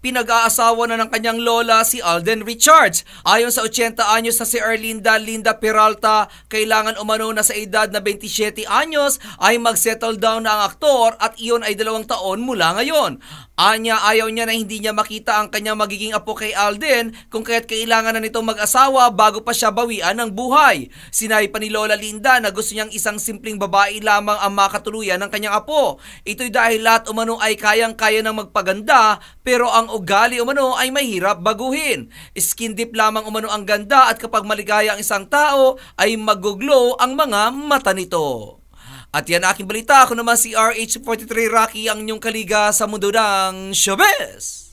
Pinag-aasawa na ng kanyang lola si Alden Richards. Ayon sa 80 anyos na si Erlinda Linda Peralta, kailangan umano na sa edad na 27 anyos ay mag-settle down na ang aktor at iyon ay dalawang taon mula ngayon. Anya ayaw niya na hindi niya makita ang kanyang magiging apo kay Alden kung kaya't kailangan na nitong mag-asawa bago pa siya bawian ng buhay. Sinabi pa ni Lola Linda na gusto niyang isang simpleng babae lamang ang makatuluyan ng kanyang apo. Ito'y dahil lahat umano ay kayang-kaya ng magpaganda pero ang ugali umano ay mahirap baguhin. Skin deep lamang umano ang ganda at kapag maligaya ang isang tao ay maguglow ang mga mata nito. At yan aking balita. Ako naman si RH43 Rocky ang inyong kaliga sa mundo ng showbiz.